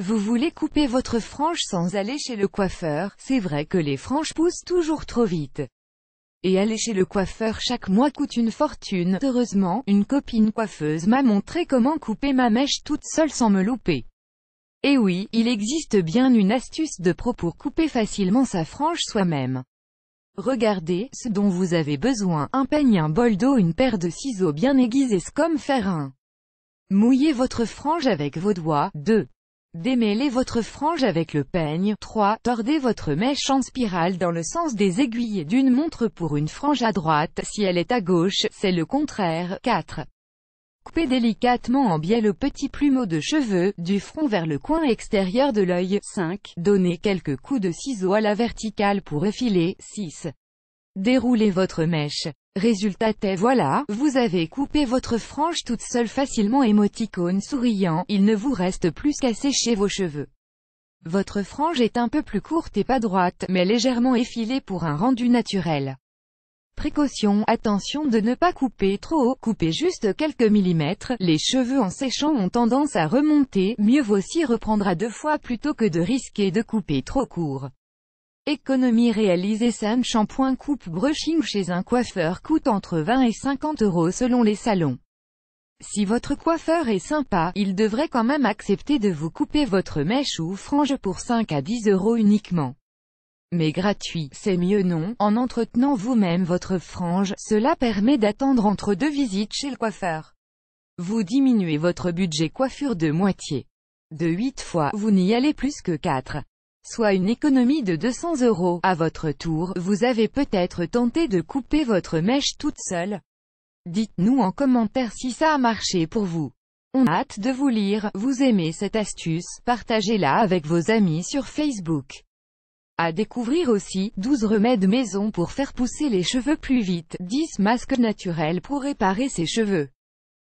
Vous voulez couper votre frange sans aller chez le coiffeur, c'est vrai que les franges poussent toujours trop vite. Et aller chez le coiffeur chaque mois coûte une fortune, heureusement, une copine coiffeuse m'a montré comment couper ma mèche toute seule sans me louper. Et oui, il existe bien une astuce de pro pour couper facilement sa frange soi-même. Regardez, ce dont vous avez besoin, un peigne, un bol d'eau, une paire de ciseaux bien aiguisés comme faire un. Mouillez votre frange avec vos doigts, deux. Démêlez votre frange avec le peigne. 3. Tordez votre mèche en spirale dans le sens des aiguilles d'une montre pour une frange à droite. Si elle est à gauche, c'est le contraire. 4. Coupez délicatement en biais le petit plumeau de cheveux, du front vers le coin extérieur de l'œil. 5. Donnez quelques coups de ciseaux à la verticale pour effiler. 6. Déroulez votre mèche. Résultat est voilà, vous avez coupé votre frange toute seule facilement émoticône souriant, il ne vous reste plus qu'à sécher vos cheveux. Votre frange est un peu plus courte et pas droite, mais légèrement effilée pour un rendu naturel. Précaution, attention de ne pas couper trop haut, coupez juste quelques millimètres, les cheveux en séchant ont tendance à remonter, mieux vaut s'y reprendre à deux fois plutôt que de risquer de couper trop court. Économie réalisée Sam shampoing coupe brushing chez un coiffeur coûte entre 20 et 50 euros selon les salons. Si votre coiffeur est sympa, il devrait quand même accepter de vous couper votre mèche ou frange pour 5 à 10 euros uniquement. Mais gratuit, c'est mieux non, en entretenant vous-même votre frange, cela permet d'attendre entre deux visites chez le coiffeur. Vous diminuez votre budget coiffure de moitié. De 8 fois, vous n'y allez plus que 4 soit une économie de 200 euros. À votre tour, vous avez peut-être tenté de couper votre mèche toute seule. Dites-nous en commentaire si ça a marché pour vous. On a hâte de vous lire, vous aimez cette astuce, partagez-la avec vos amis sur Facebook. À découvrir aussi, 12 remèdes maison pour faire pousser les cheveux plus vite, 10 masques naturels pour réparer ses cheveux.